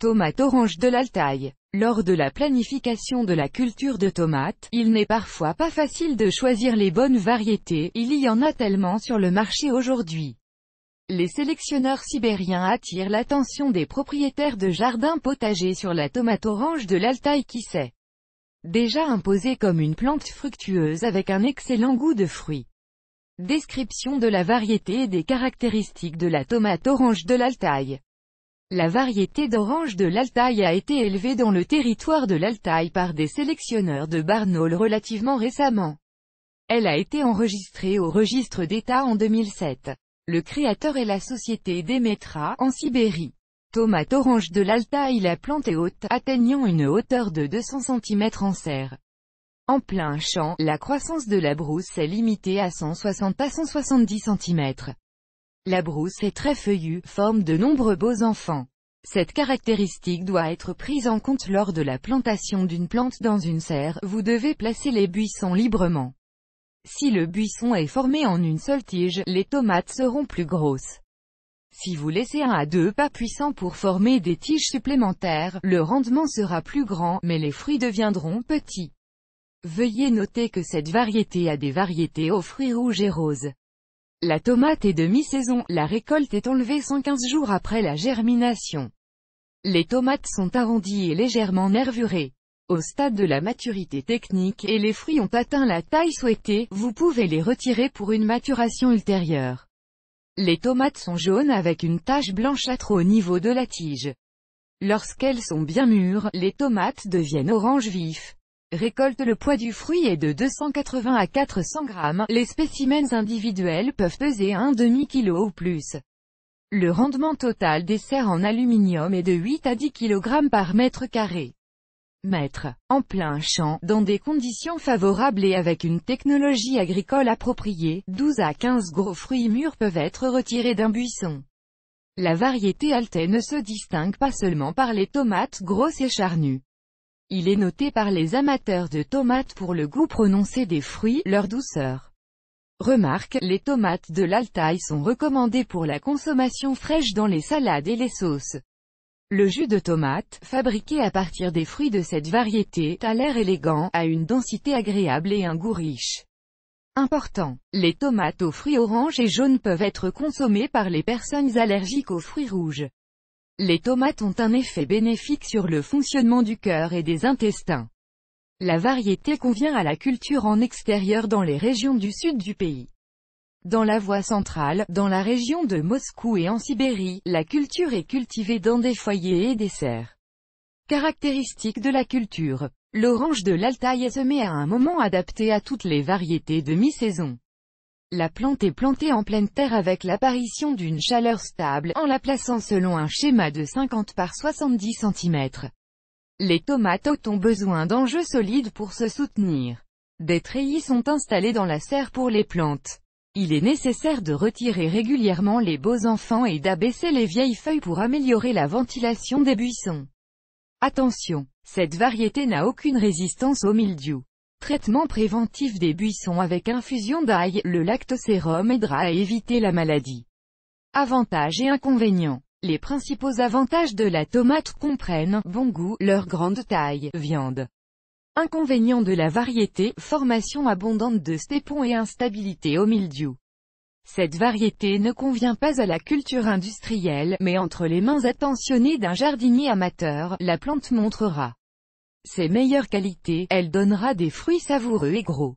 Tomate orange de l'Altaï. Lors de la planification de la culture de tomates, il n'est parfois pas facile de choisir les bonnes variétés, il y en a tellement sur le marché aujourd'hui. Les sélectionneurs sibériens attirent l'attention des propriétaires de jardins potagers sur la tomate orange de l'Altaï qui sait. déjà imposée comme une plante fructueuse avec un excellent goût de fruits. Description de la variété et des caractéristiques de la tomate orange de l'Altaï. La variété d'orange de l'Altaï a été élevée dans le territoire de l'Altaï par des sélectionneurs de Barnaul relativement récemment. Elle a été enregistrée au registre d'État en 2007. Le créateur est la société Demetra, en Sibérie. Tomate orange de l'Altaï La plante est haute, atteignant une hauteur de 200 cm en serre. En plein champ, la croissance de la brousse est limitée à 160 à 170 cm. La brousse est très feuillue, forme de nombreux beaux enfants. Cette caractéristique doit être prise en compte lors de la plantation d'une plante dans une serre, vous devez placer les buissons librement. Si le buisson est formé en une seule tige, les tomates seront plus grosses. Si vous laissez un à deux pas puissants pour former des tiges supplémentaires, le rendement sera plus grand, mais les fruits deviendront petits. Veuillez noter que cette variété a des variétés aux fruits rouges et roses. La tomate est demi saison la récolte est enlevée 115 jours après la germination. Les tomates sont arrondies et légèrement nervurées. Au stade de la maturité technique et les fruits ont atteint la taille souhaitée, vous pouvez les retirer pour une maturation ultérieure. Les tomates sont jaunes avec une tache blanchâtre au niveau de la tige. Lorsqu'elles sont bien mûres, les tomates deviennent orange vif. Récolte le poids du fruit est de 280 à 400 grammes, les spécimens individuels peuvent peser un demi-kilo ou plus. Le rendement total des serres en aluminium est de 8 à 10 kg par mètre carré. Mètre, en plein champ, dans des conditions favorables et avec une technologie agricole appropriée, 12 à 15 gros fruits mûrs peuvent être retirés d'un buisson. La variété ne se distingue pas seulement par les tomates grosses et charnues. Il est noté par les amateurs de tomates pour le goût prononcé des fruits, leur douceur. Remarque, les tomates de l'Altaï sont recommandées pour la consommation fraîche dans les salades et les sauces. Le jus de tomate, fabriqué à partir des fruits de cette variété, a l'air élégant, a une densité agréable et un goût riche. Important. Les tomates aux fruits orange et jaunes peuvent être consommées par les personnes allergiques aux fruits rouges. Les tomates ont un effet bénéfique sur le fonctionnement du cœur et des intestins. La variété convient à la culture en extérieur dans les régions du sud du pays. Dans la voie centrale, dans la région de Moscou et en Sibérie, la culture est cultivée dans des foyers et des serres. Caractéristiques de la culture. L'orange de l'Altaï est semée à un moment adapté à toutes les variétés de mi-saison. La plante est plantée en pleine terre avec l'apparition d'une chaleur stable, en la plaçant selon un schéma de 50 par 70 cm. Les tomates ont besoin d'enjeux solides pour se soutenir. Des treillis sont installés dans la serre pour les plantes. Il est nécessaire de retirer régulièrement les beaux enfants et d'abaisser les vieilles feuilles pour améliorer la ventilation des buissons. Attention, cette variété n'a aucune résistance au mildiou. Traitement préventif des buissons avec infusion d'ail, le lactosérum aidera à éviter la maladie. Avantages et inconvénients les principaux avantages de la tomate comprennent, bon goût, leur grande taille, viande. Inconvénient de la variété, formation abondante de stépons et instabilité au mildiou. Cette variété ne convient pas à la culture industrielle, mais entre les mains attentionnées d'un jardinier amateur, la plante montrera ses meilleures qualités, elle donnera des fruits savoureux et gros.